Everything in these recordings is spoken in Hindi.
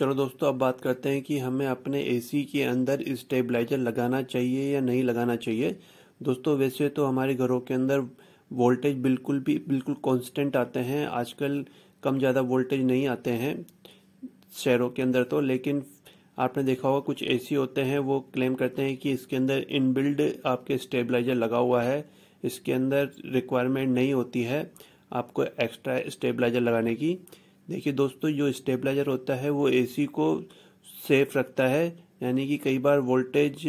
चलो दोस्तों अब बात करते हैं कि हमें अपने एसी के अंदर स्टेबलाइजर लगाना चाहिए या नहीं लगाना चाहिए दोस्तों वैसे तो हमारे घरों के अंदर वोल्टेज बिल्कुल भी बिल्कुल कांस्टेंट आते हैं आजकल कम ज़्यादा वोल्टेज नहीं आते हैं शहरों के अंदर तो लेकिन आपने देखा होगा कुछ एसी होते हैं वो क्लेम करते हैं कि इसके अंदर इनबिल्ड आपके स्टेबलाइजर लगा हुआ है इसके अंदर रिक्वायरमेंट नहीं होती है आपको एक्स्ट्रा स्टेबलाइजर लगाने की देखिए दोस्तों जो स्टेबलाइजर होता है वो एसी को सेफ रखता है यानी कि कई बार वोल्टेज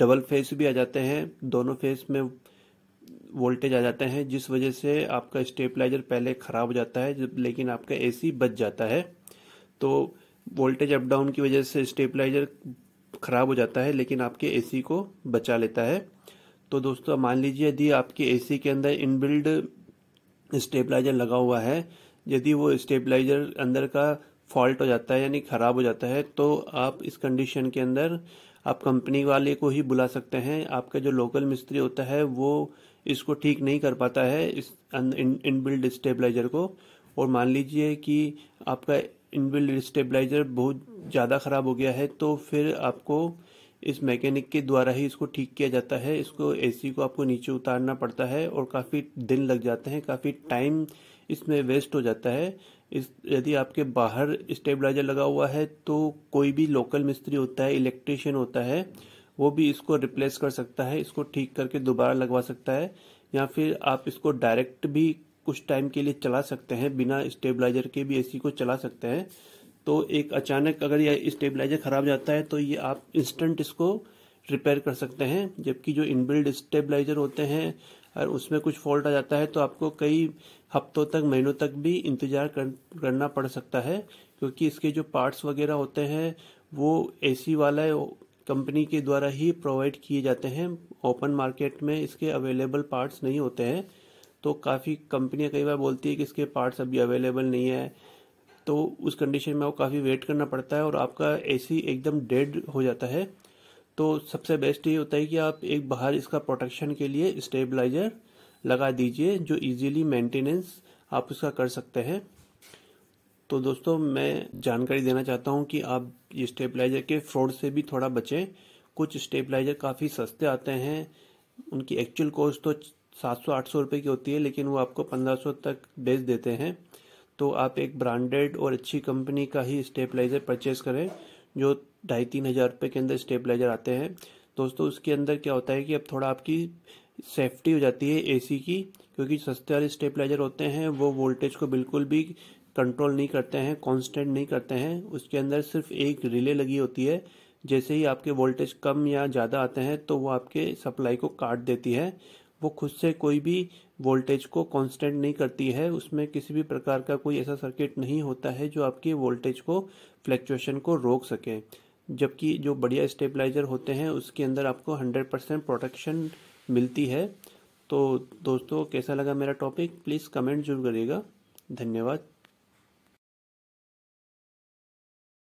डबल फेस भी आ जाते हैं दोनों फेस में वोल्टेज आ जाते हैं जिस वजह से आपका स्टेबलाइजर पहले ख़राब हो जाता है लेकिन आपका एसी बच जाता है तो वोल्टेज अप डाउन की वजह से स्टेबलाइजर ख़राब हो जाता है लेकिन आपके एसी को बचा लेता है तो दोस्तों मान लीजिए यदि आपके एसी के अंदर इनबिल्ड स्टेबलाइजर लगा हुआ है यदि वो स्टेबलाइजर अंदर का फॉल्ट हो जाता है यानी ख़राब हो जाता है तो आप इस कंडीशन के अंदर आप कंपनी वाले को ही बुला सकते हैं आपका जो लोकल मिस्त्री होता है वो इसको ठीक नहीं कर पाता है इस इनबिल्ड स्टेबलाइजर को और मान लीजिए कि आपका इनबिल्ड स्टेबलाइजर बहुत ज़्यादा ख़राब हो गया है तो फिर आपको इस मैकेनिक के द्वारा ही इसको ठीक किया जाता है इसको एसी को आपको नीचे उतारना पड़ता है और काफ़ी दिन लग जाते हैं काफ़ी टाइम इसमें वेस्ट हो जाता है इस यदि आपके बाहर स्टेबलाइजर लगा हुआ है तो कोई भी लोकल मिस्त्री होता है इलेक्ट्रिशियन होता है वो भी इसको रिप्लेस कर सकता है इसको ठीक करके दोबारा लगवा सकता है या फिर आप इसको डायरेक्ट भी कुछ टाइम के लिए चला सकते हैं बिना स्टेबलाइजर के भी एसी को चला सकते हैं तो एक अचानक अगर यह स्टेबलाइजर ख़राब जाता है तो ये आप इंस्टेंट इसको रिपेयर कर सकते हैं जबकि जो इनबिल्ड स्टेबलाइजर होते हैं और उसमें कुछ फॉल्ट आ जाता है तो आपको कई हफ्तों तक महीनों तक भी इंतज़ार कर, करना पड़ सकता है क्योंकि इसके जो पार्ट्स वगैरह होते हैं वो एसी वाला कंपनी के द्वारा ही प्रोवाइड किए जाते हैं ओपन मार्केट में इसके अवेलेबल पार्ट्स नहीं होते हैं तो काफ़ी कंपनियां कई बार बोलती है कि इसके पार्ट्स अभी अवेलेबल नहीं है तो उस कंडीशन में वो काफ़ी वेट करना पड़ता है और आपका ए एकदम डेड हो जाता है तो सबसे बेस्ट ये होता है कि आप एक बाहर इसका प्रोटेक्शन के लिए स्टेबलाइजर लगा दीजिए जो इजीली मेंटेनेंस आप उसका कर सकते हैं तो दोस्तों मैं जानकारी देना चाहता हूँ कि आप ये स्टेबलाइजर के फ्रॉड से भी थोड़ा बचें कुछ स्टेबलाइजर काफ़ी सस्ते आते हैं उनकी एक्चुअल कॉस्ट तो सात सौ आठ सौ रुपये की होती है लेकिन वो आपको पंद्रह सौ तक बेच देते हैं तो आप एक ब्रांडेड और अच्छी कंपनी का ही स्टेबलाइज़र परचेज़ करें जो ढाई तीन हज़ार रुपये के अंदर स्टेबलाइज़र आते हैं दोस्तों उसके अंदर क्या होता है कि अब थोड़ा आपकी सेफ्टी हो जाती है एसी की क्योंकि सस्ते वाले स्टेबलाइज़र होते हैं वो वोल्टेज को बिल्कुल भी कंट्रोल नहीं करते हैं कांस्टेंट नहीं करते हैं उसके अंदर सिर्फ एक रिले लगी होती है जैसे ही आपके वोल्टेज कम या ज़्यादा आते हैं तो वो आपके सप्लाई को काट देती है वो खुद से कोई भी वोल्टेज को कांस्टेंट नहीं करती है उसमें किसी भी प्रकार का कोई ऐसा सर्किट नहीं होता है जो आपके वोल्टेज को फ्लैक्चुएशन को रोक सके जबकि जो बढ़िया स्टेबलाइजर होते हैं उसके अंदर आपको 100 परसेंट प्रोटेक्शन मिलती है तो दोस्तों कैसा लगा मेरा टॉपिक प्लीज़ कमेंट जरूर करिएगा धन्यवाद